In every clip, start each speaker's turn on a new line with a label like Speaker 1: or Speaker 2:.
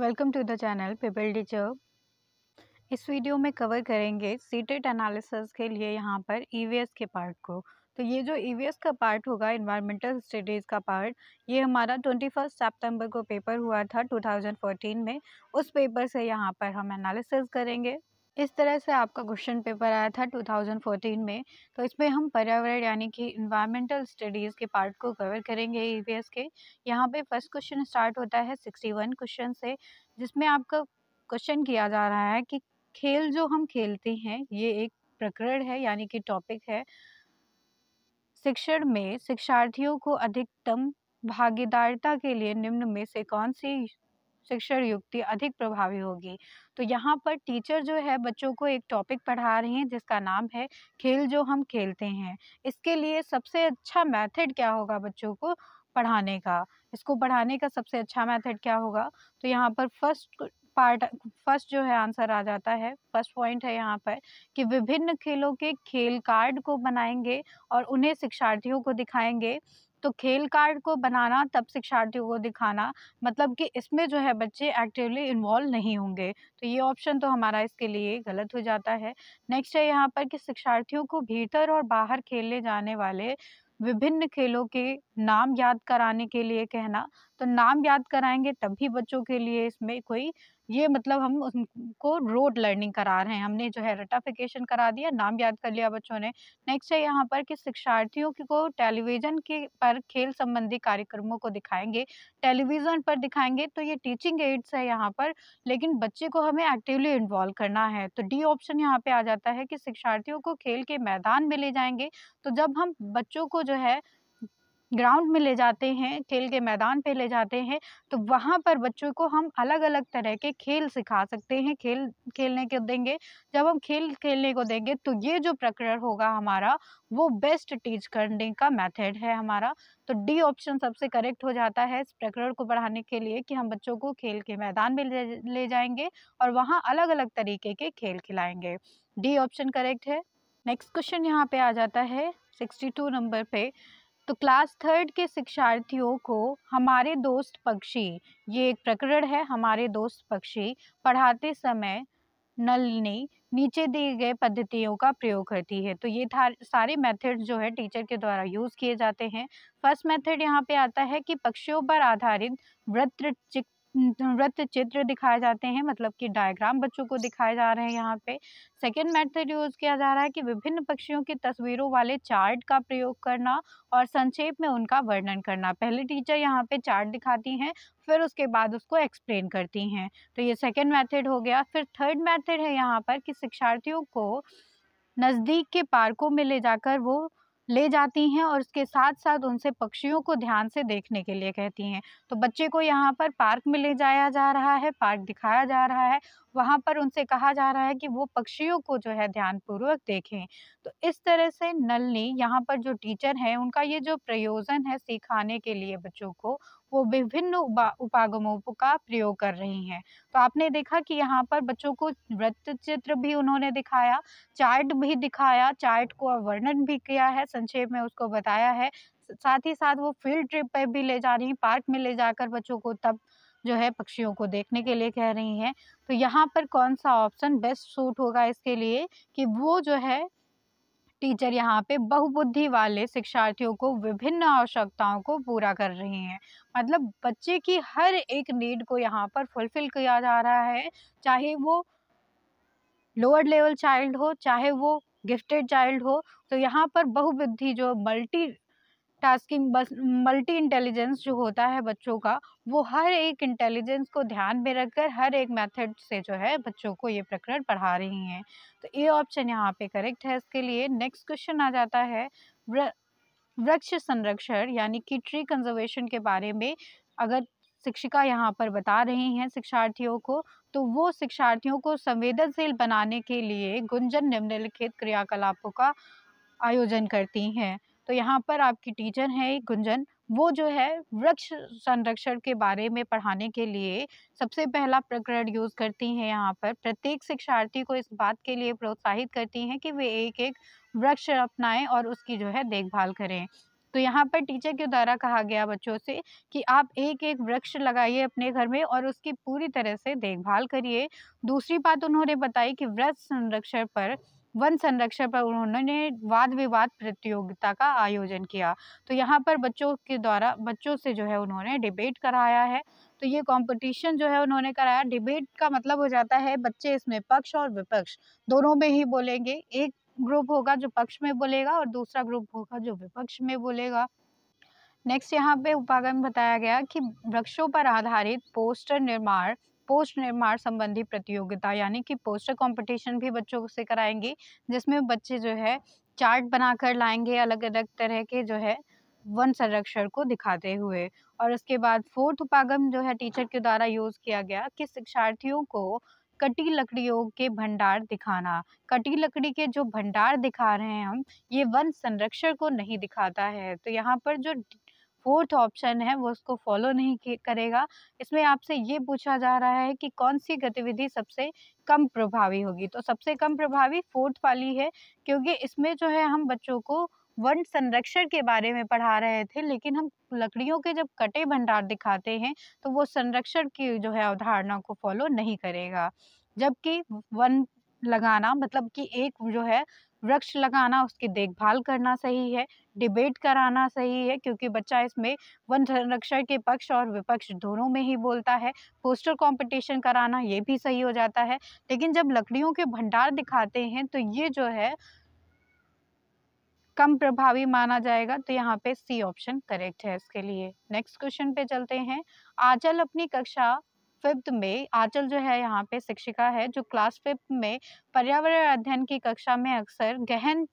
Speaker 1: welcome to the channel people teacher इस video में cover करेंगे सीटेट एनालिसिस के लिए यहाँ पर ईवीएस e के पार्ट को तो ये जो ईवीएस e का पार्ट होगा इन्वायरमेंटल स्टडीज़ का पार्ट ये हमारा ट्वेंटी फर्स्ट सेप्टेम्बर को पेपर हुआ था 2014 में उस पेपर से यहाँ पर हम एनालिसिस करेंगे इस तरह से आपका क्वेश्चन पेपर आया था 2014 में तो इसमें हम पर्यावरण यानी कि इन्वायरमेंटल स्टडीज़ के पार्ट को कवर करेंगे ई e के यहाँ पे फर्स्ट क्वेश्चन स्टार्ट होता है 61 क्वेश्चन से जिसमें आपका क्वेश्चन किया जा रहा है कि खेल जो हम खेलते हैं ये एक प्रकरण है यानी कि टॉपिक है शिक्षण में शिक्षार्थियों को अधिकतम भागीदारिता के लिए निम्न में से कौन सी शिक्षण युक्ति अधिक प्रभावी होगी तो यहाँ पर टीचर जो है बच्चों को एक टॉपिक पढ़ा रहे हैं जिसका नाम है खेल जो हम खेलते हैं इसके लिए सबसे अच्छा मेथड क्या होगा बच्चों को पढ़ाने का इसको पढ़ाने का सबसे अच्छा मेथड क्या होगा तो यहाँ पर फर्स्ट पार्ट फर्स्ट जो है आंसर आ जाता है फर्स्ट पॉइंट है यहाँ पर कि विभिन्न खेलों के खेल कार्ड को बनाएंगे और उन्हें शिक्षार्थियों को दिखाएंगे तो खेल कार्ड को बनाना तब शिक्षार्थियों को दिखाना मतलब कि इसमें जो है बच्चे एक्टिवली इन्वॉल्व नहीं होंगे तो ये ऑप्शन तो हमारा इसके लिए गलत हो जाता है नेक्स्ट है यहाँ पर कि शिक्षार्थियों को भीतर और बाहर खेलने जाने वाले विभिन्न खेलों के नाम याद कराने के लिए कहना तो नाम याद कराएंगे तब भी बच्चों के लिए इसमें कोई ये मतलब हम उनको रोड लर्निंग करा रहे हैं हमने जो है रटाफिकेशन करा दिया नाम याद कर लिया बच्चों ने नेक्स्ट है यहाँ पर कि शिक्षार्थियों को टेलीविज़न के पर खेल संबंधी कार्यक्रमों को दिखाएंगे टेलीविज़न पर दिखाएंगे तो ये टीचिंग एड्स है यहाँ पर लेकिन बच्चे को हमें एक्टिवली इन्वॉल्व करना है तो डी ऑप्शन यहाँ पे आ जाता है कि शिक्षार्थियों को खेल के मैदान में ले जाएंगे तो जब हम बच्चों को जो है ग्राउंड में ले जाते हैं खेल के मैदान पे ले जाते हैं तो वहाँ पर बच्चों को हम अलग अलग तरह के खेल सिखा सकते हैं खेल खेलने को देंगे जब हम खेल खेलने को देंगे तो ये जो प्रकरण होगा हमारा वो बेस्ट टीच करने का मेथड है हमारा तो डी ऑप्शन सबसे करेक्ट हो जाता है इस प्रकरण को बढ़ाने के लिए कि हम बच्चों को खेल के मैदान में ले जाएंगे और वहाँ अलग अलग तरीके के खेल खिलाएंगे डी ऑप्शन करेक्ट है नेक्स्ट क्वेश्चन यहाँ पे आ जाता है टू नंबर पे तो क्लास थर्ड के शिक्षार्थियों को हमारे दोस्त पक्षी ये एक प्रकरण है हमारे दोस्त पक्षी पढ़ाते समय नलनी नीचे दिए गए पद्धतियों का प्रयोग करती है तो ये सारे मेथड जो है टीचर के द्वारा यूज़ किए जाते हैं फर्स्ट मेथड यहाँ पे आता है कि पक्षियों पर आधारित वृत्तचित्र वृत्त चित्र दिखाए जाते हैं मतलब कि डायग्राम बच्चों को दिखाए जा रहे हैं यहाँ पे सेकेंड मेथड यूज़ किया जा रहा है कि विभिन्न पक्षियों की तस्वीरों वाले चार्ट का प्रयोग करना और संक्षेप में उनका वर्णन करना पहले टीचर यहाँ पे चार्ट दिखाती हैं फिर उसके बाद उसको एक्सप्लेन करती हैं तो ये सेकेंड मैथड हो गया फिर थर्ड मैथड है यहाँ पर कि शिक्षार्थियों को नज़दीक के पार्कों में ले जाकर वो ले जाती हैं और उसके साथ साथ उनसे पक्षियों को ध्यान से देखने के लिए कहती हैं तो बच्चे को यहाँ पर पार्क में ले जाया जा रहा है पार्क दिखाया जा रहा है वहाँ पर उनसे कहा जा रहा है कि वो पक्षियों को जो है ध्यानपूर्वक देखें तो इस तरह से नलनी यहाँ पर जो टीचर हैं उनका ये जो प्रयोजन है सिखाने के लिए बच्चों को वो विभिन्न उपागमों का प्रयोग कर रही हैं तो आपने देखा कि यहाँ पर बच्चों को वृत्त चित्र भी उन्होंने दिखाया चार्ट भी दिखाया चार्ट को वर्णन भी किया है संक्षेप में उसको बताया है साथ ही साथ वो फील्ड ट्रिप पर भी ले जा रही पार्क में ले जाकर बच्चों को तब जो है पक्षियों को देखने के लिए कह रही हैं तो यहाँ पर कौन सा ऑप्शन बेस्ट सूट होगा इसके लिए कि वो जो है टीचर यहाँ पे बहुबुद्धि वाले शिक्षार्थियों को विभिन्न आवश्यकताओं को पूरा कर रही हैं मतलब बच्चे की हर एक नीड को यहाँ पर फुलफिल किया जा रहा है चाहे वो लोअर लेवल चाइल्ड हो चाहे वो गिफ्टेड चाइल्ड हो तो यहाँ पर बहुबुद्धि जो मल्टी टास्किंग बस मल्टी इंटेलिजेंस जो होता है बच्चों का वो हर एक इंटेलिजेंस को ध्यान में रखकर हर एक मेथड से जो है बच्चों को ये प्रकरण पढ़ा रही हैं तो ये ऑप्शन यहाँ पे करेक्ट है इसके लिए नेक्स्ट क्वेश्चन आ जाता है वृक्ष संरक्षण यानी कि ट्री कंजर्वेशन के बारे में अगर शिक्षिका यहाँ पर बता रही हैं शिक्षार्थियों को तो वो शिक्षार्थियों को संवेदनशील बनाने के लिए गुंजन निम्नलिखित क्रियाकलापों का आयोजन करती हैं तो यहाँ पर आपकी टीचर है गुंजन वो जो है वृक्ष संरक्षण के बारे में पढ़ाने के लिए सबसे पहला प्रकरण यूज़ करती हैं यहाँ पर प्रत्येक शिक्षार्थी को इस बात के लिए प्रोत्साहित करती हैं कि वे एक एक वृक्ष अपनाएं और उसकी जो है देखभाल करें तो यहाँ पर टीचर के द्वारा कहा गया बच्चों से कि आप एक एक वृक्ष लगाइए अपने घर में और उसकी पूरी तरह से देखभाल करिए दूसरी बात उन्होंने बताई कि वृक्ष संरक्षण पर वन संरक्षण पर उन्होंने वाद विवाद प्रतियोगिता का आयोजन किया तो यहाँ पर बच्चों के द्वारा बच्चों से जो है उन्होंने डिबेट कराया है तो ये कंपटीशन जो है उन्होंने कराया डिबेट का मतलब हो जाता है बच्चे इसमें पक्ष और विपक्ष दोनों में ही बोलेंगे एक ग्रुप होगा जो पक्ष में बोलेगा और दूसरा ग्रुप होगा जो विपक्ष में बोलेगा नेक्स्ट यहाँ पे उपागम बताया गया कि वृक्षों पर आधारित पोस्टर निर्माण पोस्ट निर्माण संबंधी प्रतियोगिता यानी कि पोस्टर कंपटीशन भी बच्चों से कराएंगे जिसमें बच्चे जो है चार्ट बनाकर लाएंगे अलग अलग तरह के जो है वन संरक्षण को दिखाते हुए और उसके बाद फोर्थ उपागम जो है टीचर के द्वारा यूज़ किया गया कि शिक्षार्थियों को कटी लकड़ियों के भंडार दिखाना कटी लकड़ी के जो भंडार दिखा रहे हैं हम ये वन संरक्षण को नहीं दिखाता है तो यहाँ पर जो फोर्थ ऑप्शन है वो उसको फॉलो नहीं करेगा इसमें आपसे ये पूछा जा रहा है कि कौन सी गतिविधि सबसे कम प्रभावी होगी तो सबसे कम प्रभावी फोर्थ वाली है क्योंकि इसमें जो है हम बच्चों को वन संरक्षण के बारे में पढ़ा रहे थे लेकिन हम लकड़ियों के जब कटे भंडार दिखाते हैं तो वो संरक्षण की जो है अवधारणा को फॉलो नहीं करेगा जबकि वन लगाना मतलब कि एक जो है वृक्ष लगाना उसकी देखभाल करना सही है डिबेट कराना सही है क्योंकि बच्चा इसमें वन संरक्षण के पक्ष और विपक्ष दोनों में ही बोलता है पोस्टर कंपटीशन कराना ये भी सही हो जाता है लेकिन जब लकड़ियों के भंडार दिखाते हैं तो ये जो है कम प्रभावी माना जाएगा तो यहाँ पे सी ऑप्शन करेक्ट है इसके लिए नेक्स्ट क्वेश्चन पे चलते हैं आचल अपनी कक्षा फिफ्थ में आंचल जो है यहाँ पे शिक्षिका है जो क्लास फिफ्थ में पर्यावरण अध्ययन की कक्षा में अक्सर गहन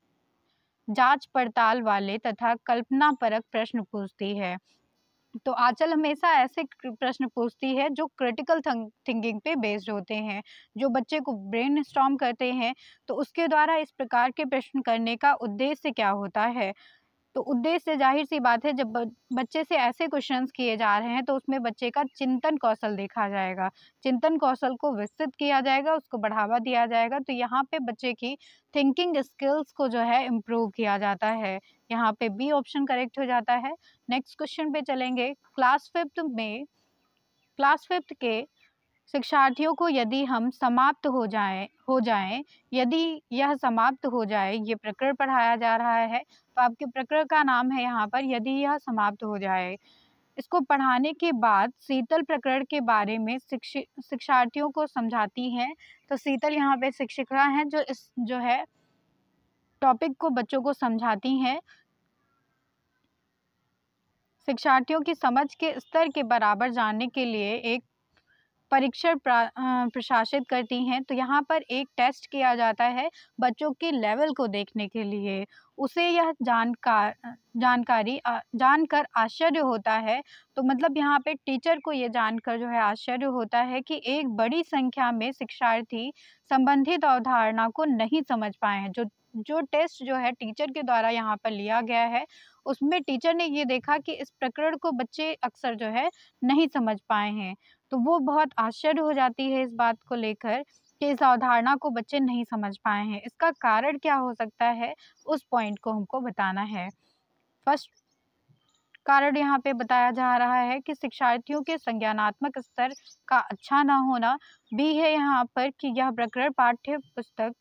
Speaker 1: जांच पड़ताल वाले तथा कल्पना परक प्रश्न पूछती है तो आंचल हमेशा ऐसे प्रश्न पूछती है जो क्रिटिकल थिंकिंग पे बेस्ड होते हैं जो बच्चे को ब्रेन स्ट्रॉम करते हैं तो उसके द्वारा इस प्रकार के प्रश्न करने का उद्देश्य क्या होता है तो उद्देश्य जाहिर सी बात है जब बच्चे से ऐसे क्वेश्चंस किए जा रहे हैं तो उसमें बच्चे का चिंतन कौशल देखा जाएगा चिंतन कौशल को विकसित किया जाएगा उसको बढ़ावा दिया जाएगा तो यहाँ पे बच्चे की थिंकिंग स्किल्स को जो है इम्प्रूव किया जाता है यहाँ पे बी ऑप्शन करेक्ट हो जाता है नेक्स्ट क्वेश्चन पे चलेंगे क्लास फिफ्थ में क्लास फिफ्थ के शिक्षार्थियों को यदि हम समाप्त हो जाए हो जाए यदि यह समाप्त हो जाए ये प्रकरण पढ़ाया जा रहा है तो आपके प्रकरण का नाम है यहाँ पर यदि यह समाप्त हो जाए इसको पढ़ाने के बाद शीतल प्रकरण के बारे में शिक्षार्थियों को समझाती हैं तो शीतल यहाँ पे शिक्षिका हैं जो इस जो है टॉपिक को बच्चों को समझाती हैं शिक्षार्थियों की समझ के स्तर के बराबर जानने के लिए एक परीक्षा प्रशासित करती हैं तो यहाँ पर एक टेस्ट किया जाता है बच्चों के लेवल को देखने के लिए उसे यह जानकार जानकारी जानकर आश्चर्य होता है तो मतलब यहाँ पे टीचर को ये जानकर जो है आश्चर्य होता है कि एक बड़ी संख्या में शिक्षार्थी संबंधित अवधारणा को नहीं समझ पाए हैं जो जो टेस्ट जो है टीचर के द्वारा यहाँ पर लिया गया है उसमें टीचर ने ये देखा कि इस प्रकरण को बच्चे अक्सर जो है नहीं समझ पाए हैं तो वो बहुत आश्चर्य हो जाती है इस बात को लेकर कि इस अवधारणा को बच्चे नहीं समझ पाए हैं इसका कारण क्या हो सकता है उस पॉइंट को हमको बताना है फर्स्ट कारण यहाँ पे बताया जा रहा है कि शिक्षार्थियों के संज्ञानात्मक स्तर का अच्छा ना होना भी है यहाँ पर कि यह प्रकरण पाठ्य पुस्तक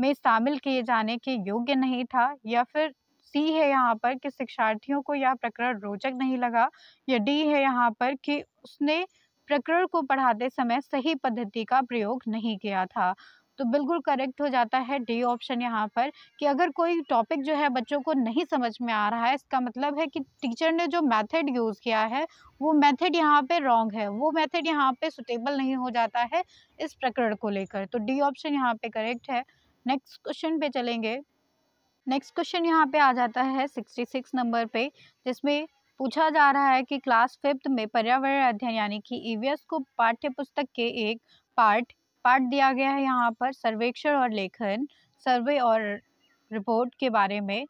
Speaker 1: में शामिल किए जाने के योग्य नहीं था या फिर सी है यहाँ पर कि शिक्षार्थियों को यह प्रकरण रोचक नहीं लगा या डी है यहाँ पर कि उसने प्रकरण को पढ़ाते समय सही पद्धति का प्रयोग नहीं किया था तो बिल्कुल करेक्ट हो जाता है डी ऑप्शन यहाँ पर कि अगर कोई टॉपिक जो है बच्चों को नहीं समझ में आ रहा है इसका मतलब है कि टीचर ने जो मेथड यूज़ किया है वो मेथड यहाँ पे रॉन्ग है वो मेथड यहाँ पे सुटेबल नहीं हो जाता है इस प्रकरण को लेकर तो डी ऑप्शन यहाँ पे करेक्ट है नेक्स्ट क्वेश्चन पे चलेंगे नेक्स्ट क्वेश्चन यहाँ पे आ जाता है सिक्सटी सिक्स नंबर पे जिसमें पूछा जा रहा है कि क्लास फिफ्थ में पर्यावरण अध्ययन यानी कि ईवीएस e को पाठ्य पुस्तक के एक पार्ट पार्ट दिया गया है यहाँ पर सर्वेक्षण और लेखन सर्वे और रिपोर्ट के बारे में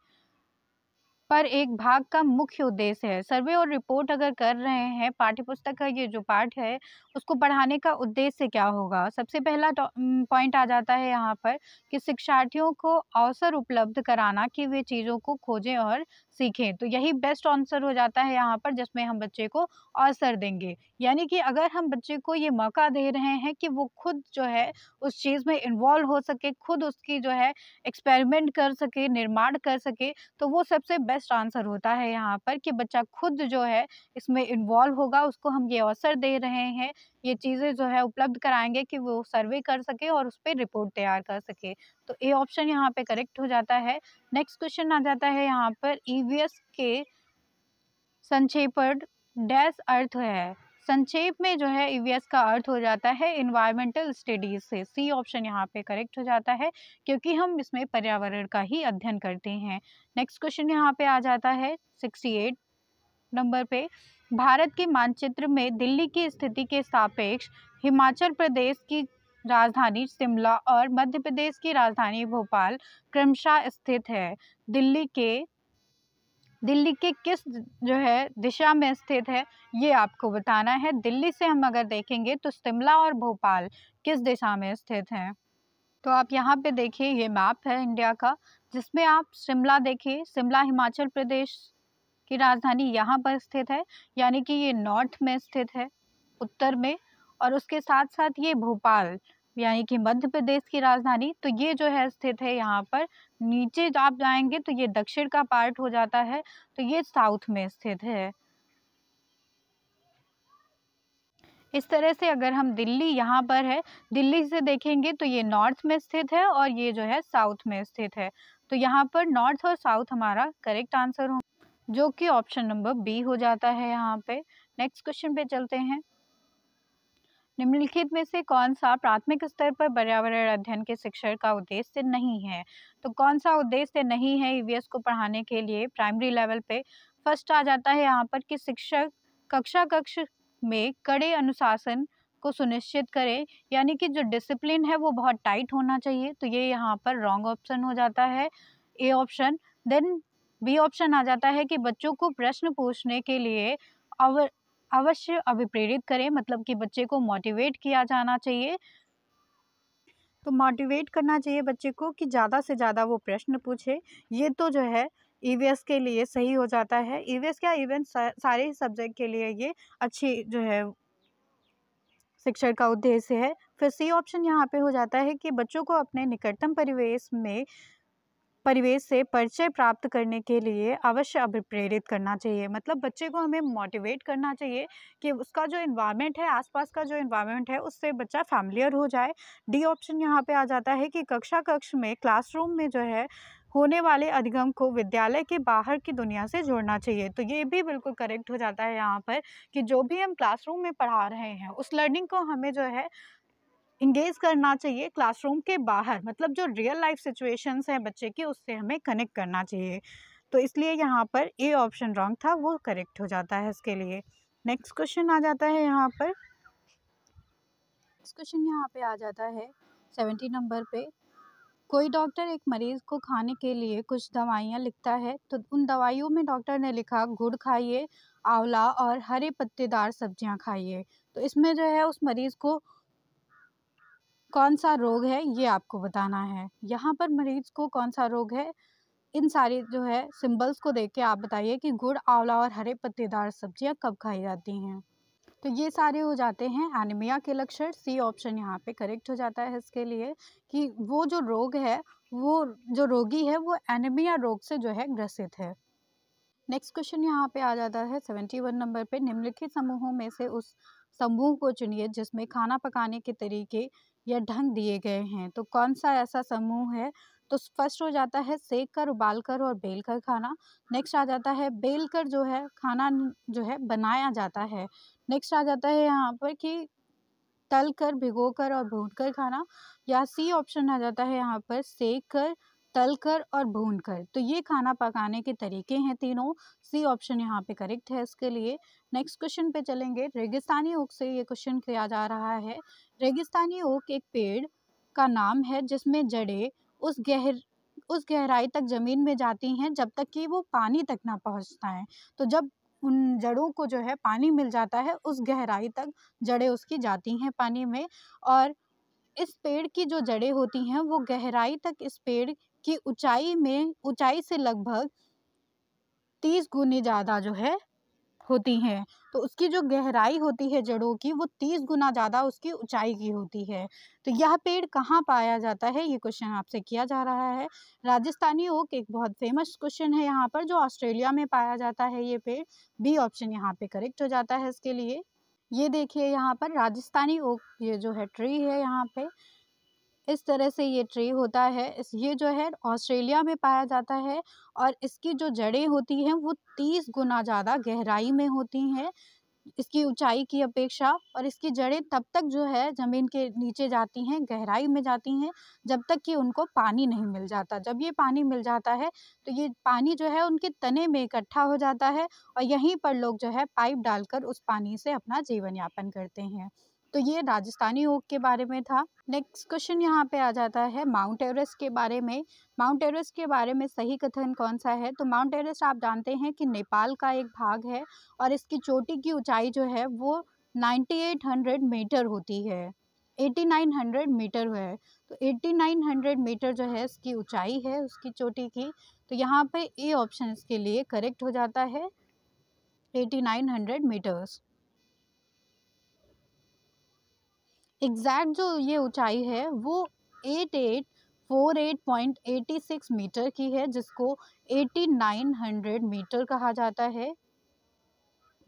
Speaker 1: पर एक भाग का मुख्य उद्देश्य है सर्वे और रिपोर्ट अगर कर रहे हैं पाठ्य पुस्तक का ये जो पाठ है उसको पढ़ाने का उद्देश्य क्या होगा सबसे पहला पॉइंट आ जाता है यहाँ पर कि शिक्षार्थियों को अवसर उपलब्ध कराना कि वे चीज़ों को खोजें और सीखें तो यही बेस्ट आंसर हो जाता है यहाँ पर जिसमें हम बच्चे को अवसर देंगे यानी कि अगर हम बच्चे को ये मौका दे रहे हैं कि वो खुद जो है उस चीज़ में इन्वॉल्व हो सके खुद उसकी जो है एक्सपेरिमेंट कर सके निर्माण कर सके तो वो सबसे बेस्ट आंसर होता है यहाँ पर कि बच्चा खुद जो है इसमें इन्वॉल्व होगा उसको हम ये अवसर दे रहे हैं ये चीज़ें जो है उपलब्ध कराएंगे कि वो सर्वे कर सके और उस पर रिपोर्ट तैयार कर सके तो ए ऑप्शन यहाँ पे करेक्ट हो जाता है नेक्स्ट क्वेश्चन आ जाता है यहाँ पर ई e के संक्षेपण डैश अर्थ है संक्षेप में जो है ईवीएस e का अर्थ हो जाता है इन्वायरमेंटल स्टडीज से सी ऑप्शन यहाँ पे करेक्ट हो जाता है क्योंकि हम इसमें पर्यावरण का ही अध्ययन करते हैं नेक्स्ट क्वेश्चन यहाँ पे आ जाता है सिक्सटी एट नंबर पे भारत के मानचित्र में दिल्ली की स्थिति के सापेक्ष हिमाचल प्रदेश की राजधानी शिमला और मध्य प्रदेश की राजधानी भोपाल क्रमशः स्थित है दिल्ली के दिल्ली के किस जो है दिशा में स्थित है ये आपको बताना है दिल्ली से हम अगर देखेंगे तो शिमला और भोपाल किस दिशा में स्थित हैं तो आप यहाँ पे देखिए ये मैप है इंडिया का जिसमें आप शिमला देखिए शिमला हिमाचल प्रदेश की राजधानी यहाँ पर स्थित है यानी कि ये नॉर्थ में स्थित है उत्तर में और उसके साथ साथ ये भोपाल यानी कि मध्य प्रदेश की राजधानी तो ये जो है स्थित है यहाँ पर नीचे आप जाएंगे तो ये दक्षिण का पार्ट हो जाता है तो ये साउथ में स्थित है इस तरह से अगर हम दिल्ली यहाँ पर है दिल्ली से देखेंगे तो ये नॉर्थ में स्थित है और ये जो है साउथ में स्थित है तो यहाँ पर नॉर्थ और साउथ हमारा करेक्ट आंसर हो जो कि ऑप्शन नंबर बी हो जाता है यहाँ पे नेक्स्ट क्वेश्चन पे चलते हैं निम्नलिखित में से कौन सा प्राथमिक स्तर पर पर्यावरण अध्ययन के शिक्षण का उद्देश्य नहीं है तो कौन सा उद्देश्य नहीं है ईवीएस e को पढ़ाने के लिए प्राइमरी लेवल पे फर्स्ट आ जाता है यहाँ पर कि शिक्षक कक्षा कक्ष में कड़े अनुशासन को सुनिश्चित करें यानी कि जो डिसिप्लिन है वो बहुत टाइट होना चाहिए तो ये यहाँ पर रॉन्ग ऑप्शन हो जाता है A option then B option आ जाता है कि बच्चों को प्रश्न पूछने के लिए अवर अवश्य अभिप्रेरित करें मतलब कि बच्चे को मोटिवेट किया जाना चाहिए तो मोटिवेट करना चाहिए बच्चे को कि ज़्यादा से ज़्यादा वो प्रश्न पूछे ये तो जो है ई e के लिए सही हो जाता है ई e क्या इवन e सारे ही सब्जेक्ट के लिए ये अच्छी जो है शिक्षण का उद्देश्य है फिर सी ऑप्शन यहाँ पे हो जाता है कि बच्चों को अपने निकटतम परिवेश में परिवेश से परिचय प्राप्त करने के लिए अवश्य अभिप्रेरित करना चाहिए मतलब बच्चे को हमें मोटिवेट करना चाहिए कि उसका जो इन्वायरमेंट है आसपास का जो इन्वायरमेंट है उससे बच्चा फैमिलियर हो जाए डी ऑप्शन यहाँ पे आ जाता है कि कक्षा कक्ष में क्लासरूम में जो है होने वाले अधिगम को विद्यालय के बाहर की दुनिया से जोड़ना चाहिए तो ये भी बिल्कुल करेक्ट हो जाता है यहाँ पर कि जो भी हम क्लासरूम में पढ़ा रहे हैं उस लर्निंग को हमें जो है इंगेज करना चाहिए क्लासरूम के बाहर मतलब जो रियल लाइफ सिचुएशंस हैं बच्चे की उससे हमें कनेक्ट करना चाहिए तो इसलिए यहाँ पर ए ऑप्शन रॉन्ग था वो करेक्ट हो जाता है इसके लिए नेक्स्ट क्वेश्चन आ जाता है यहाँ पर क्वेश्चन यहाँ पे आ जाता है सेवेंटी नंबर पे कोई डॉक्टर एक मरीज़ को खाने के लिए कुछ दवाइयाँ लिखता है तो उन दवाइयों में डॉक्टर ने लिखा गुड़ खाइए आंवला और हरे पत्तेदार सब्जियाँ खाइए तो इसमें जो है उस मरीज़ को कौन सा रोग है ये आपको बताना है यहाँ पर मरीज को कौन सा रोग है इन सारी जो है सिंबल्स को देख के आप बताइए कि गुड़ आंवला और हरे पत्तेदार सब्जियाँ कब खाई जाती हैं तो ये सारे हो जाते हैं एनीमिया के लक्षण सी ऑप्शन यहाँ पे करेक्ट हो जाता है इसके लिए कि वो जो रोग है वो जो रोगी है वो एनीमिया रोग से जो है ग्रसित है नेक्स्ट क्वेश्चन यहाँ पे आ जाता है सेवेंटी वन नंबर पे निम्नलिखित समूहों में से उस समूह को चुनिए जिसमें खाना पकाने के तरीके या ढंग दिए गए हैं तो कौन सा ऐसा समूह है तो फर्स्ट हो जाता है सेक कर उबाल कर और बेल कर खाना नेक्स्ट आ जाता है बेल कर जो है खाना जो है बनाया जाता है नेक्स्ट आ जाता है यहाँ पर कि तल कर भिगो कर और भून कर खाना या सी ऑप्शन आ जाता है यहाँ पर सेक कर तल कर और भून कर तो ये खाना पकाने के तरीके हैं तीनों सी ऑप्शन यहाँ पे करेक्ट है इसके लिए नेक्स्ट क्वेश्चन पे चलेंगे रेगिस्तानी ओक से ये क्वेश्चन किया जा रहा है रेगिस्तानी ओक एक पेड़ का नाम है जिसमें जड़ें उस गहर उस गहराई तक ज़मीन में जाती हैं जब तक कि वो पानी तक ना पहुँचता है तो जब उन जड़ों को जो है पानी मिल जाता है उस गहराई तक जड़ें उसकी जाती हैं पानी में और इस पेड़ की जो जड़ें होती हैं वो गहराई तक इस पेड़ की ऊंचाई में ऊंचाई से लगभग तीस गुने ज़्यादा जो है होती हैं तो उसकी जो गहराई होती है जड़ों की वो तीस गुना ज़्यादा उसकी ऊंचाई की होती है तो यह पेड़ कहाँ पाया जाता है ये क्वेश्चन आपसे किया जा रहा है राजस्थानी ओक एक बहुत फेमस क्वेश्चन है यहाँ पर जो ऑस्ट्रेलिया में पाया जाता है ये पेड़ बी ऑप्शन यहाँ पे करेक्ट हो जाता है इसके लिए ये देखिए यहाँ पर राजस्थानी ओक ये जो है ट्री है यहाँ पे इस तरह से ये ट्री होता है इस ये जो है ऑस्ट्रेलिया में पाया जाता है और इसकी जो जड़ें होती हैं वो तीस गुना ज़्यादा गहराई में होती हैं इसकी ऊंचाई की अपेक्षा और इसकी जड़ें तब तक जो है ज़मीन के नीचे जाती हैं गहराई में जाती हैं जब तक कि उनको पानी नहीं मिल जाता जब ये पानी मिल जाता है तो ये पानी जो है उनके तने में इकट्ठा हो जाता है और यहीं पर लोग जो है पाइप डालकर उस पानी से अपना जीवन यापन करते हैं तो ये राजस्थानी ओक के बारे में था नेक्स्ट क्वेश्चन यहाँ पे आ जाता है माउंट एवरेस्ट के बारे में माउंट एवरेस्ट के बारे में सही कथन कौन सा है तो माउंट एवरेस्ट आप जानते हैं कि नेपाल का एक भाग है और इसकी चोटी की ऊंचाई जो है वो नाइन्टी मीटर होती है हंड्रेड मीटर है तो हंड्रेड मीटर जो है इसकी ऊंचाई है उसकी चोटी की तो यहाँ पे ए ऑप्शन इसके लिए करेक्ट हो जाता है eighty nine hundred meters exact जो ये ऊंचाई है वो eight eight four eight point eighty six meter की है जिसको एटी नाइन हंड्रेड मीटर कहा जाता है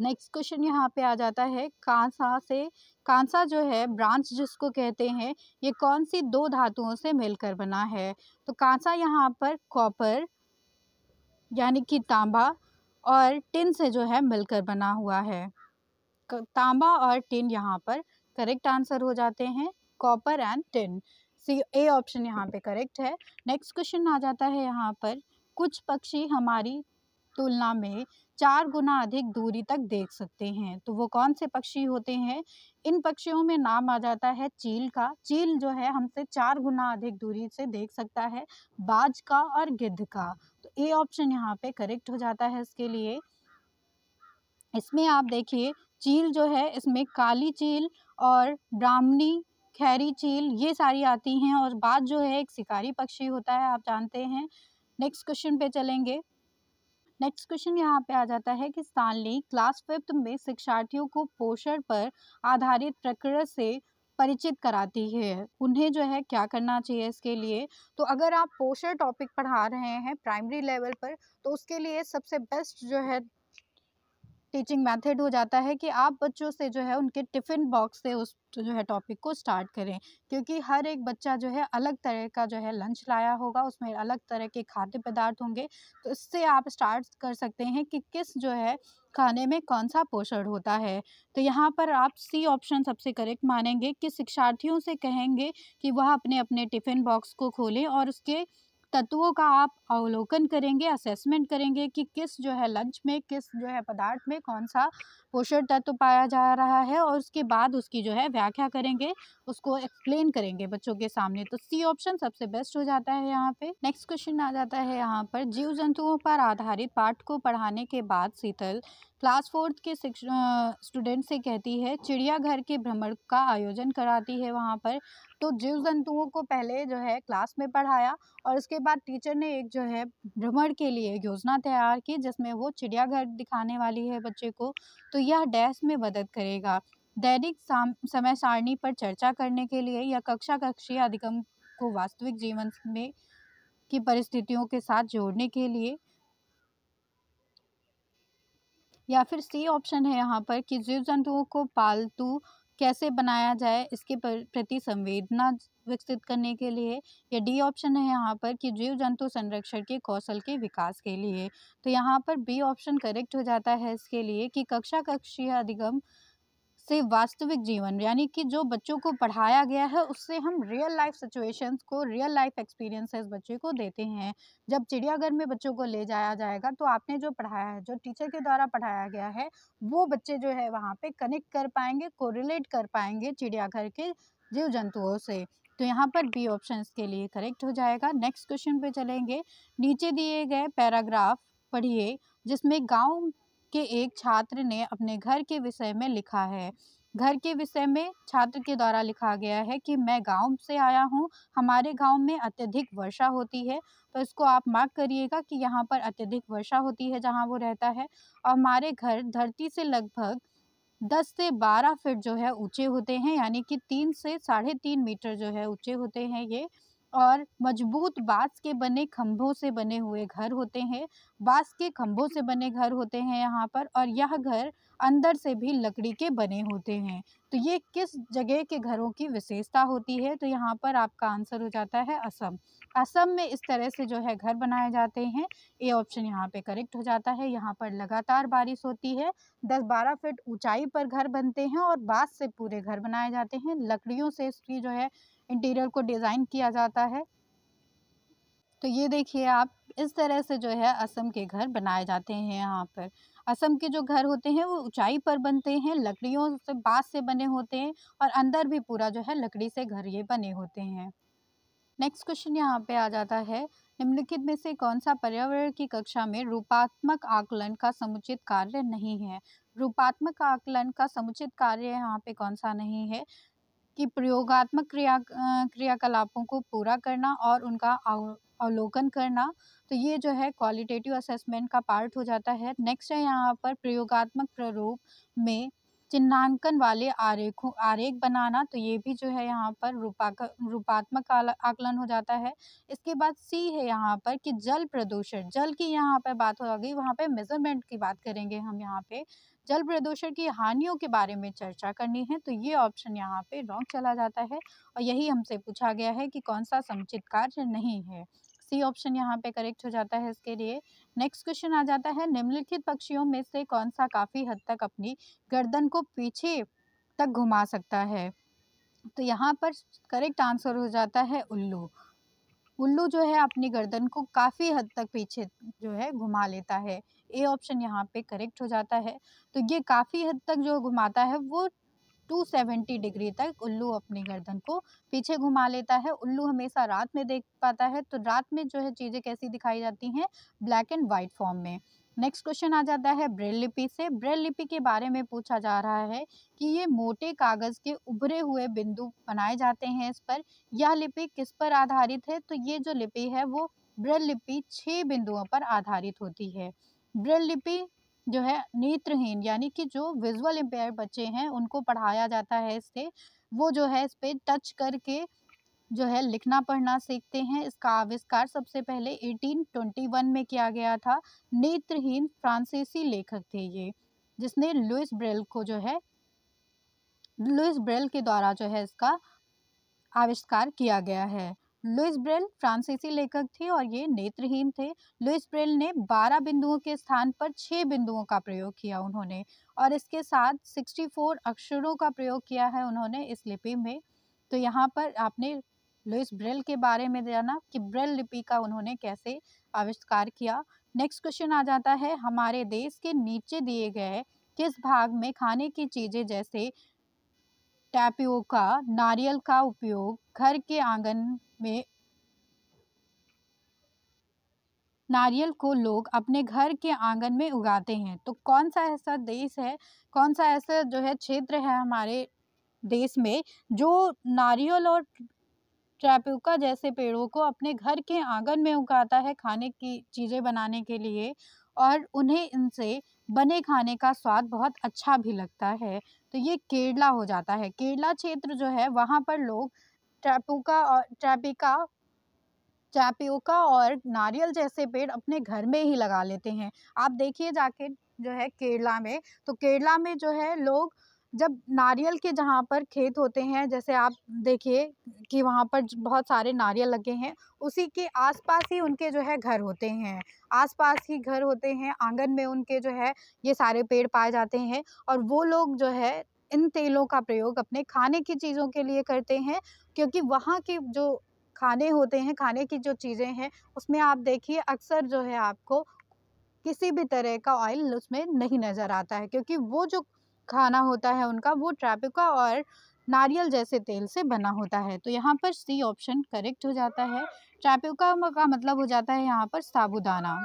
Speaker 1: नेक्स्ट क्वेश्चन यहाँ पे आ जाता है कांसा से कांसा जो है ब्रांच जिसको कहते हैं ये कौन सी दो धातुओं से मिलकर बना है तो कांसा यहाँ पर कॉपर यानी कि तांबा और टिन से जो है मिलकर बना हुआ है तांबा और टिन यहाँ पर करेक्ट आंसर हो जाते हैं copper and tin C A option यहाँ पे करेक्ट है नेक्स्ट क्वेश्चन आ जाता है यहाँ पर कुछ पक्षी हमारी तुलना में चार गुना अधिक दूरी तक देख सकते हैं तो वो कौन से पक्षी होते हैं इन पक्षियों में नाम आ जाता है चील का चील जो है हमसे चार गुना अधिक दूरी से देख सकता है बाज का और गिद्ध का तो ए ऑप्शन यहाँ पे करेक्ट हो जाता है इसके लिए इसमें आप देखिए चील जो है इसमें काली चील और ब्राह्मणी खैरी चील ये सारी आती हैं और बाद जो है एक शिकारी पक्षी होता है आप जानते हैं नेक्स्ट क्वेश्चन पे चलेंगे नेक्स्ट क्वेश्चन यहाँ पे आ जाता है कि स्टानली क्लास फिफ्थ में शिक्षार्थियों को पोषण पर आधारित प्रक्रिया से परिचित कराती है उन्हें जो है क्या करना चाहिए इसके लिए तो अगर आप पोषण टॉपिक पढ़ा रहे हैं प्राइमरी लेवल पर तो उसके लिए सबसे बेस्ट जो है टीचिंग मेथड हो जाता है कि आप बच्चों से जो है उनके टिफ़िन बॉक्स से उस जो है टॉपिक को स्टार्ट करें क्योंकि हर एक बच्चा जो है अलग तरह का जो है लंच लाया होगा उसमें अलग तरह के खाद्य पदार्थ होंगे तो इससे आप स्टार्ट कर सकते हैं कि किस जो है खाने में कौन सा पोषण होता है तो यहाँ पर आप सी ऑप्शन सबसे करेक्ट मानेंगे कि शिक्षार्थियों से कहेंगे कि वह अपने अपने टिफ़िन बॉक्स को खोलें और उसके तत्वों का आप अवलोकन करेंगे असेसमेंट करेंगे कि किस जो है लंच में किस जो है पदार्थ में कौन सा पोषण तत्व पाया जा रहा है और उसके बाद उसकी जो है व्याख्या करेंगे उसको एक्सप्लेन करेंगे बच्चों के सामने तो सी ऑप्शन सबसे बेस्ट हो जाता है यहाँ पे नेक्स्ट क्वेश्चन आ जाता है यहाँ पर जीव जंतुओं पर आधारित पाठ को पढ़ाने के बाद शीतल क्लास फोर्थ के स्टूडेंट से कहती है चिड़ियाघर के भ्रमण का आयोजन कराती है वहाँ पर तो जीव जंतुओं को पहले जो है क्लास में पढ़ाया और उसके बाद टीचर ने एक जो है भ्रमण के लिए योजना तैयार की जिसमें वो चिड़ियाघर दिखाने वाली है बच्चे को तो यह डैश में मदद करेगा दैनिक समय सारणी पर चर्चा करने के लिए या कक्षा कक्षीय अधिगम को वास्तविक जीवन में की परिस्थितियों के साथ जोड़ने के लिए या फिर सी ऑप्शन है यहाँ पर कि जीव जंतुओं को पालतू कैसे बनाया जाए इसके प्रति संवेदना विकसित करने के लिए या डी ऑप्शन है यहाँ पर कि जीव जंतु संरक्षण के कौशल के विकास के लिए तो यहाँ पर बी ऑप्शन करेक्ट हो जाता है इसके लिए कि कक्षा कक्षीय अधिगम से वास्तविक जीवन यानी कि जो बच्चों को पढ़ाया गया है उससे हम रियल लाइफ सिचुएशंस को रियल लाइफ एक्सपीरियंसेस बच्चे को देते हैं जब चिड़ियाघर में बच्चों को ले जाया जाएगा तो आपने जो पढ़ाया है जो टीचर के द्वारा पढ़ाया गया है वो बच्चे जो है वहाँ पे कनेक्ट कर पाएंगे कोरिलेट कर पाएंगे चिड़ियाघर के जीव जंतुओं से तो यहाँ पर बी ऑप्शन के लिए करेक्ट हो जाएगा नेक्स्ट क्वेश्चन पे चलेंगे नीचे दिए गए पैराग्राफ पढ़िए जिसमें गांव के एक छात्र ने अपने घर के विषय में लिखा है घर के विषय में छात्र के द्वारा लिखा गया है कि मैं गांव से आया हूं हमारे गांव में अत्यधिक वर्षा होती है तो इसको आप मार्क करिएगा कि यहां पर अत्यधिक वर्षा होती है जहां वो रहता है और हमारे घर धरती से लगभग दस से बारह फीट जो है ऊंचे होते हैं यानी कि तीन से साढ़े तीन मीटर जो है ऊंचे होते हैं ये और मजबूत बांस के बने खंभों से बने हुए घर होते हैं बांस के खंभों से बने घर होते हैं यहाँ पर और यह घर अंदर से भी लकड़ी के बने होते हैं तो ये किस जगह के घरों की विशेषता होती है तो यहाँ पर आपका आंसर हो जाता है असम असम में इस तरह से जो है घर बनाए जाते हैं ए ऑप्शन यहाँ पे करेक्ट हो जाता है यहाँ पर लगातार बारिश होती है दस बारह फीट ऊंचाई पर घर बनते हैं और बांस से पूरे घर बनाए जाते हैं लकड़ियों से इसकी जो है इंटीरियर को डिज़ाइन किया जाता है तो ये देखिए आप इस तरह से जो है असम के घर बनाए जाते हैं यहाँ पर असम के जो घर होते हैं वो ऊंचाई पर बनते हैं लकड़ियों से बांस से बने होते हैं और अंदर भी पूरा जो है लकड़ी से घर ये बने होते हैं नेक्स्ट क्वेश्चन यहाँ पे आ जाता है निम्नलिखित में से कौन सा पर्यावरण की कक्षा में रूपात्मक आकलन का समुचित कार्य नहीं है रूपात्मक आकलन का समुचित कार्य यहाँ पे कौन सा नहीं है कि प्रयोगात्मक क्रिया क्रियाकलापों को पूरा करना और उनका अवलोकन करना तो ये जो है क्वालिटेटिव असेसमेंट का पार्ट हो जाता है नेक्स्ट है यहाँ पर प्रयोगात्मक प्रारूप में चिन्हांकन वाले आरेखों आरेख बनाना तो ये भी जो है यहाँ पर रूपाक रूपात्मक आकलन हो जाता है इसके बाद सी है यहाँ पर कि जल प्रदूषण जल की यहाँ पर बात हो गई वहाँ पे मेजरमेंट की बात करेंगे हम यहाँ पे जल प्रदूषण की हानियों के बारे में चर्चा करनी है तो ये ऑप्शन यहाँ पे रॉन्ग चला जाता है और यही हमसे पूछा गया है कि कौन सा समुचित कार्य नहीं है सी ऑप्शन यहाँ पे करेक्ट हो जाता है इसके लिए नेक्स्ट क्वेश्चन आ जाता है निम्नलिखित पक्षियों में से कौन सा काफ़ी हद तक अपनी गर्दन को पीछे तक घुमा सकता है तो यहाँ पर करेक्ट आंसर हो जाता है उल्लू उल्लू जो है अपनी गर्दन को काफ़ी हद तक पीछे जो है घुमा लेता है ए ऑप्शन यहाँ पे करेक्ट हो जाता है तो ये काफ़ी हद तक जो घुमाता है वो 270 डिग्री तक उल्लू अपनी गर्दन को पीछे घुमा लेता है उल्लू हमेशा रात में देख पाता है तो रात में जो है चीज़ें कैसी दिखाई जाती हैं ब्लैक एंड वाइट फॉर्म में नेक्स्ट क्वेश्चन आ जाता है ब्रेल लिपि से ब्रेल लिपि के बारे में पूछा जा रहा है कि ये मोटे कागज़ के उभरे हुए बिंदु बनाए जाते हैं इस पर यह लिपि किस पर आधारित है तो ये जो लिपि है वो ब्रेल लिपि छः बिंदुओं पर आधारित होती है ब्रेल लिपि जो है नेत्रहीन यानी कि जो विजुअल इम्पेयर बच्चे हैं उनको पढ़ाया जाता है इससे वो जो है इस पर टच करके जो है लिखना पढ़ना सीखते हैं इसका आविष्कार सबसे पहले 1821 में किया गया था नेत्रहीन फ्रांसीसी लेखक थे ये जिसने लुइस ब्रेल को जो है लुइस ब्रेल के द्वारा जो है इसका आविष्कार किया गया है लुइस ब्रेल फ्रांसीसी लेखक थे और ये नेत्रहीन थे लुइस ब्रेल ने 12 बिंदुओं के स्थान पर 6 बिंदुओं का प्रयोग किया उन्होंने और इसके साथ 64 अक्षरों का प्रयोग किया है उन्होंने इस लिपि में तो यहाँ पर आपने लुइस ब्रेल के बारे में जाना कि ब्रेल लिपि का उन्होंने कैसे आविष्कार किया नेक्स्ट क्वेश्चन आ जाता है हमारे देश के नीचे दिए गए किस भाग में खाने की चीज़ें जैसे का नारियल का उपयोग घर के आंगन में नारियल को लोग अपने घर के आंगन में उगाते हैं तो कौन सा ऐसा देश है कौन सा ऐसा जो है क्षेत्र है हमारे देश में जो नारियल और ट्रैप्यूका जैसे पेड़ों को अपने घर के आंगन में उगाता है खाने की चीज़ें बनाने के लिए और उन्हें इनसे बने खाने का स्वाद बहुत अच्छा भी लगता है तो ये केरला हो जाता है केरला क्षेत्र जो है वहाँ पर लोग ट्रैपूका और ट्रैपिका ट्रैपियोका और नारियल जैसे पेड़ अपने घर में ही लगा लेते हैं आप देखिए जाके जो है केरला में तो केरला में जो है लोग जब नारियल के जहाँ पर खेत होते हैं जैसे आप देखिए कि वहाँ पर बहुत सारे नारियल लगे हैं उसी के आसपास ही उनके जो है घर होते हैं आसपास ही घर होते हैं आंगन में उनके जो है ये सारे पेड़ पाए जाते हैं और वो लोग जो है इन तेलों का प्रयोग अपने खाने की चीज़ों के लिए करते हैं क्योंकि वहाँ के जो खाने होते हैं खाने की जो चीज़ें हैं उसमें आप देखिए अक्सर जो है आपको किसी भी तरह का ऑयल उसमें नहीं नज़र आता है क्योंकि वो जो खाना होता है उनका वो ट्रैपिका और नारियल जैसे तेल से बना होता है तो यहाँ पर सी ऑप्शन करेक्ट हो जाता है ट्रैपिका का मतलब हो जाता है यहाँ पर साबुदाना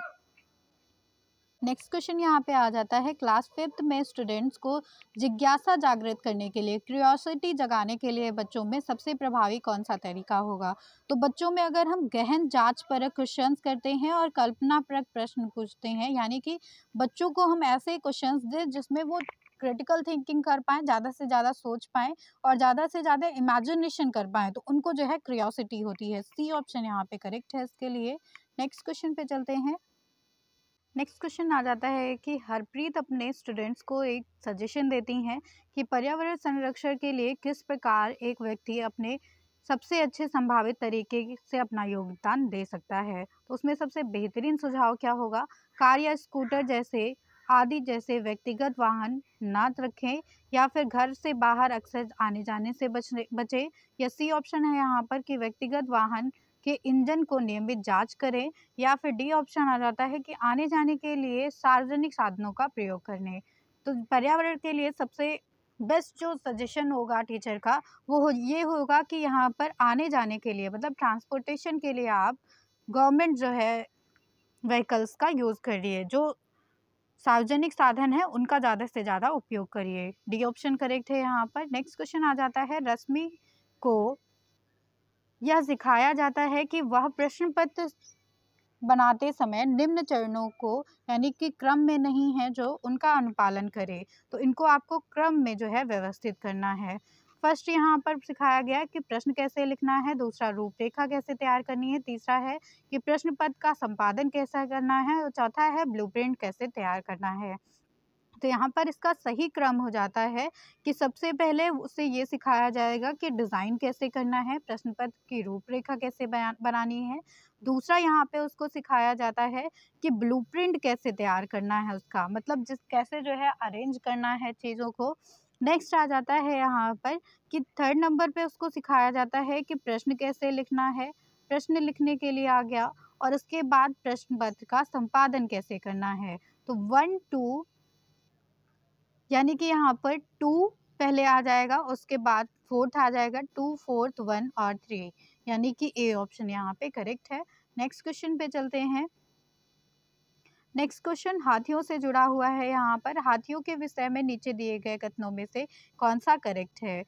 Speaker 1: नेक्स्ट क्वेश्चन यहाँ पे आ जाता है क्लास फिफ्थ में स्टूडेंट्स को जिज्ञासा जागृत करने के लिए क्यूरियोसिटी जगाने के लिए बच्चों में सबसे प्रभावी कौन सा तरीका होगा तो बच्चों में अगर हम गहन जांच पर क्वेश्चन करते हैं और कल्पनापरक प्रश्न पूछते हैं यानी कि बच्चों को हम ऐसे क्वेश्चन दें जिसमें वो क्रिटिकल थिंकिंग कर पाएँ ज़्यादा से ज़्यादा सोच पाएँ और ज़्यादा से ज़्यादा इमेजिनेशन कर पाएँ तो उनको जो है क्रियोसिटी होती है सी ऑप्शन यहाँ पे करेक्ट है इसके लिए नेक्स्ट क्वेश्चन पे चलते हैं नेक्स्ट क्वेश्चन आ जाता है कि हरप्रीत अपने स्टूडेंट्स को एक सजेशन देती हैं कि पर्यावरण संरक्षण के लिए किस प्रकार एक व्यक्ति अपने सबसे अच्छे संभावित तरीके से अपना योगदान दे सकता है तो उसमें सबसे बेहतरीन सुझाव क्या होगा कार या स्कूटर जैसे आदि जैसे व्यक्तिगत वाहन ना रखें या फिर घर से बाहर अक्सर आने जाने से बचने बचें या सी ऑप्शन है यहाँ पर कि व्यक्तिगत वाहन कि इंजन को नियमित जांच करें या फिर डी ऑप्शन आ जाता है कि आने जाने के लिए सार्वजनिक साधनों का प्रयोग करने तो पर्यावरण के लिए सबसे बेस्ट जो सजेशन होगा टीचर का वो हो, ये होगा कि यहाँ पर आने जाने के लिए मतलब ट्रांसपोर्टेशन के लिए आप गवर्नमेंट जो है व्हीकल्स का यूज़ करिए जो सार्वजनिक साधन है उनका ज़्यादा से ज़्यादा उपयोग करिए डी ऑप्शन करेक्ट है यहाँ पर नेक्स्ट क्वेश्चन आ जाता है रश्मि को यह सिखाया जाता है कि वह प्रश्न पत्र बनाते समय निम्न चरणों को यानी कि क्रम में नहीं है जो उनका अनुपालन करे तो इनको आपको क्रम में जो है व्यवस्थित करना है फर्स्ट यहाँ पर सिखाया गया कि प्रश्न कैसे लिखना है दूसरा रूपरेखा कैसे तैयार करनी है तीसरा है कि प्रश्न पद का संपादन कैसा करना है और चौथा है ब्लूप्रिंट कैसे तैयार करना है तो यहाँ पर इसका सही क्रम हो जाता है कि सबसे पहले उसे ये सिखाया जाएगा कि डिज़ाइन कैसे करना है प्रश्न पत्र की रूपरेखा कैसे बनानी है दूसरा यहाँ पे उसको सिखाया जाता है कि ब्लूप्रिंट कैसे तैयार करना है उसका मतलब जिस कैसे जो है अरेंज करना है चीज़ों को नेक्स्ट आ जाता है यहाँ पर कि थर्ड नंबर पे उसको सिखाया जाता है कि प्रश्न कैसे लिखना है प्रश्न लिखने के लिए आ गया और उसके बाद प्रश्न पत्र का संपादन कैसे करना है तो वन टू यानी कि यहाँ पर टू पहले आ जाएगा उसके बाद फोर्थ आ जाएगा टू फोर्थ वन और थ्री यानी कि ए ऑप्शन यहाँ पे करेक्ट है नेक्स्ट क्वेश्चन पे चलते हैं नेक्स्ट क्वेश्चन हाथियों से जुड़ा हुआ है यहाँ पर हाथियों के विषय में नीचे दिए गए कथनों में से कौन सा करेक्ट है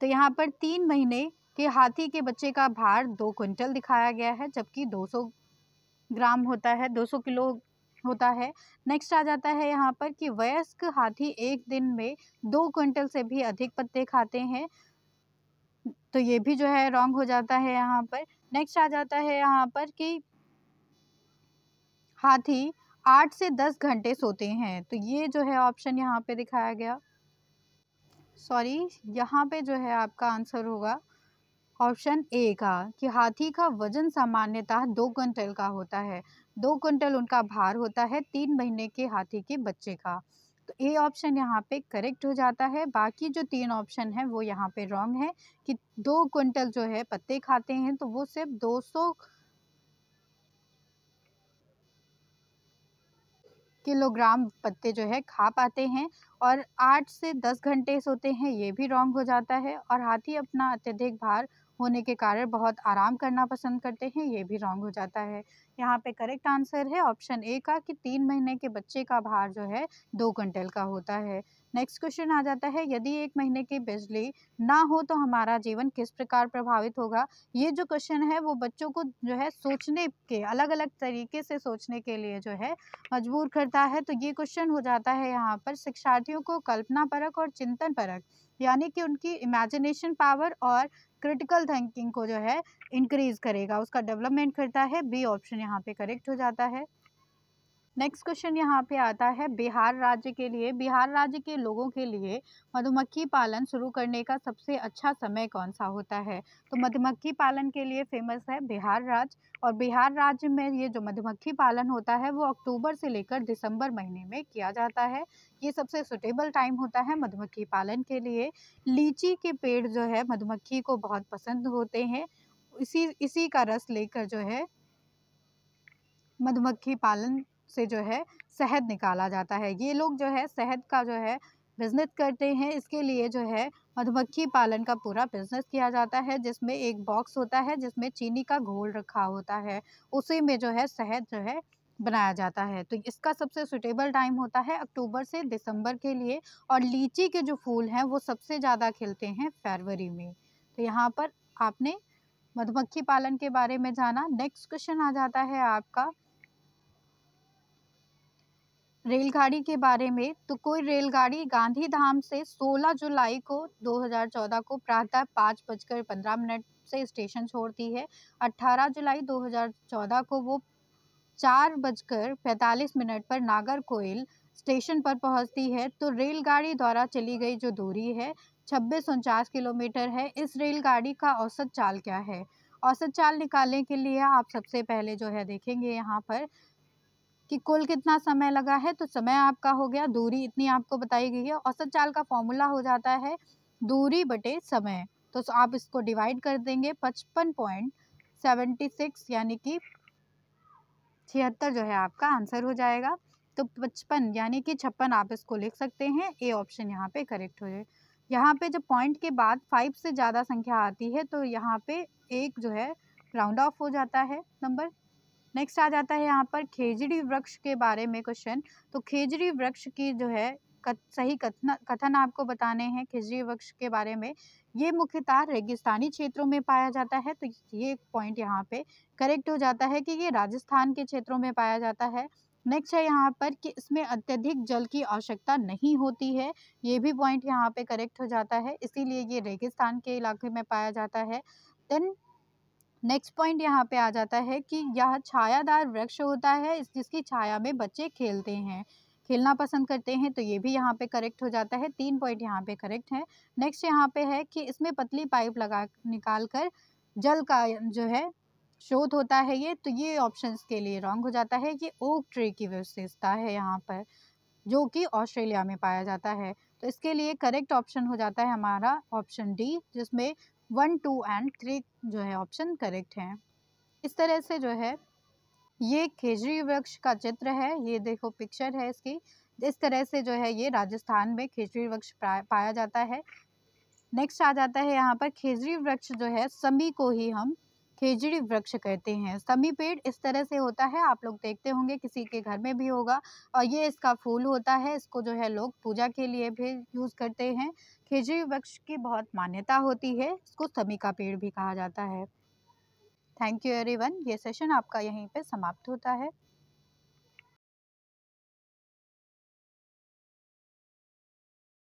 Speaker 1: तो यहाँ पर तीन महीने के हाथी के बच्चे का भार दो क्विंटल दिखाया गया है जबकि 200 ग्राम होता है 200 किलो होता है नेक्स्ट आ जाता है यहाँ पर कि वयस्क हाथी एक दिन में दो क्विंटल से भी अधिक पत्ते खाते हैं तो ये भी जो है रॉन्ग हो जाता है यहाँ पर नेक्स्ट आ जाता है यहाँ पर कि हाथी आठ से दस घंटे सोते हैं तो ये जो है ऑप्शन यहाँ पे दिखाया गया सॉरी यहाँ पे जो है आपका आंसर होगा ऑप्शन ए का कि हाथी का वजन सामान्यतः दो क्विंटल का होता है दो क्विंटल उनका भार होता है तीन महीने के हाथी के बच्चे का तो ए ऑप्शन यहाँ पे करेक्ट हो जाता है बाकी जो तीन ऑप्शन है वो यहाँ पे रॉन्ग है कि दो क्विंटल जो है पत्ते खाते हैं तो वो सिर्फ दो सौ किलोग्राम पत्ते जो है खा पाते हैं और आठ से दस घंटे सोते हैं ये भी रॉन्ग हो जाता है और हाथी अपना अत्यधिक भार होने के कारण बहुत आराम करना पसंद करते हैं ये भी रॉन्ग हो जाता है यहाँ पे करेक्ट आंसर है ऑप्शन ए का कि तीन महीने के बच्चे का भार जो है दो क्विंटल का होता है नेक्स्ट क्वेश्चन आ जाता है यदि एक महीने की बिजली ना हो तो हमारा जीवन किस प्रकार प्रभावित होगा ये जो क्वेश्चन है वो बच्चों को जो है सोचने के अलग अलग तरीके से सोचने के लिए जो है मजबूर करता है तो ये क्वेश्चन हो जाता है यहाँ पर शिक्षार्थियों को कल्पना परक और चिंतन परक यानी कि उनकी इमेजिनेशन पावर और क्रिटिकल थिंकिंग को जो है इंक्रीज़ करेगा उसका डेवलपमेंट करता है बी ऑप्शन यहाँ पे करेक्ट हो जाता है नेक्स्ट क्वेश्चन यहाँ पे आता है बिहार राज्य के लिए बिहार राज्य के लोगों के लिए मधुमक्खी पालन शुरू करने का सबसे अच्छा समय कौन सा होता है तो मधुमक्खी पालन के लिए फेमस है बिहार राज्य और बिहार राज्य में ये जो मधुमक्खी पालन होता है वो अक्टूबर से लेकर दिसंबर महीने में किया जाता है ये सबसे सुटेबल टाइम होता है मधुमक्खी पालन के लिए लीची के पेड़ जो है मधुमक्खी को बहुत पसंद होते हैं इसी इसी का रस लेकर जो है मधुमक्खी पालन से जो है शहद निकाला जाता है ये लोग जो है शहद का जो है बिज़नेस करते हैं इसके लिए जो है मधुमक्खी पालन का पूरा बिज़नेस किया जाता है जिसमें एक बॉक्स होता है जिसमें चीनी का घोल रखा होता है उसी में जो है शहद जो है बनाया जाता है तो इसका सबसे सुटेबल टाइम होता है अक्टूबर से दिसंबर के लिए और लीची के जो फूल हैं वो सबसे ज़्यादा खिलते हैं फरवरी में तो यहाँ पर आपने मधुमक्खी पालन के बारे में जाना नेक्स्ट क्वेश्चन आ जाता है आपका रेलगाड़ी के बारे में तो कोई रेलगाड़ी गांधीधाम से 16 जुलाई को 2014 को प्रातः पाँच बजकर पंद्रह मिनट से स्टेशन छोड़ती है 18 जुलाई 2014 को वो चार बजकर पैंतालीस मिनट पर नागर कोयल स्टेशन पर पहुंचती है तो रेलगाड़ी द्वारा चली गई जो दूरी है छब्बीस उनचास किलोमीटर है इस रेलगाड़ी का औसत चाल क्या है औसत चाल निकालने के लिए आप सबसे पहले जो है देखेंगे यहाँ पर कि कुल कितना समय लगा है तो समय आपका हो गया दूरी इतनी आपको बताई गई है औसत चाल का फॉर्मूला हो जाता है दूरी बटे समय तो आप इसको डिवाइड कर देंगे पचपन पॉइंट सेवेंटी सिक्स यानी कि छिहत्तर जो है आपका आंसर हो जाएगा तो पचपन यानी कि छप्पन आप इसको लिख सकते हैं ए ऑप्शन यहाँ पे करेक्ट हो जाए यहाँ पे जब पॉइंट के बाद फाइव से ज़्यादा संख्या आती है तो यहाँ पे एक जो है राउंड ऑफ हो जाता है नंबर नेक्स्ट आ जाता है यहाँ पर खेजड़ी वृक्ष के बारे में क्वेश्चन तो खेजड़ी वृक्ष की जो है सही कथन कथन आपको बताने हैं खेजड़ी वृक्ष के बारे में ये मुख्यतः रेगिस्तानी क्षेत्रों में पाया जाता है तो ये पॉइंट यहाँ पे करेक्ट हो जाता है कि ये राजस्थान के क्षेत्रों में पाया जाता है नेक्स्ट है यहाँ पर कि इसमें अत्यधिक जल की आवश्यकता नहीं होती है ये भी पॉइंट यहाँ पे करेक्ट हो जाता है इसीलिए ये रेगिस्तान के इलाके में पाया जाता है देन नेक्स्ट पॉइंट यहाँ पे आ जाता है कि यह छायादार वृक्ष होता है जिसकी छाया में बच्चे खेलते हैं खेलना पसंद करते हैं तो ये भी यहाँ पे करेक्ट हो जाता है तीन पॉइंट यहाँ पे करेक्ट है नेक्स्ट यहाँ पे है कि इसमें पतली पाइप लगा निकाल कर जल का जो है शोध होता है ये तो ये ऑप्शंस के लिए रॉन्ग हो जाता है ये ओक ट्री की विशेषता है यहाँ पर जो कि ऑस्ट्रेलिया में पाया जाता है तो इसके लिए करेक्ट ऑप्शन हो जाता है हमारा ऑप्शन डी जिसमें वन टू एंड थ्री जो है ऑप्शन करेक्ट हैं इस तरह से जो है ये खेजरी वृक्ष का चित्र है ये देखो पिक्चर है इसकी इस तरह से जो है ये राजस्थान में खेजरी वृक्ष पाया जाता है नेक्स्ट आ जाता है यहाँ पर खेजरी वृक्ष जो है समी को ही हम खेजड़ी वृक्ष कहते हैं समी पेड़ इस तरह से होता है आप लोग देखते होंगे किसी के घर में भी होगा और ये इसका फूल होता है इसको जो है लोग पूजा के लिए भी यूज़ करते हैं खेजड़ी वृक्ष की बहुत मान्यता होती है इसको समी का पेड़ भी कहा जाता है थैंक यू एवरीवन ये सेशन आपका यहीं पे समाप्त होता है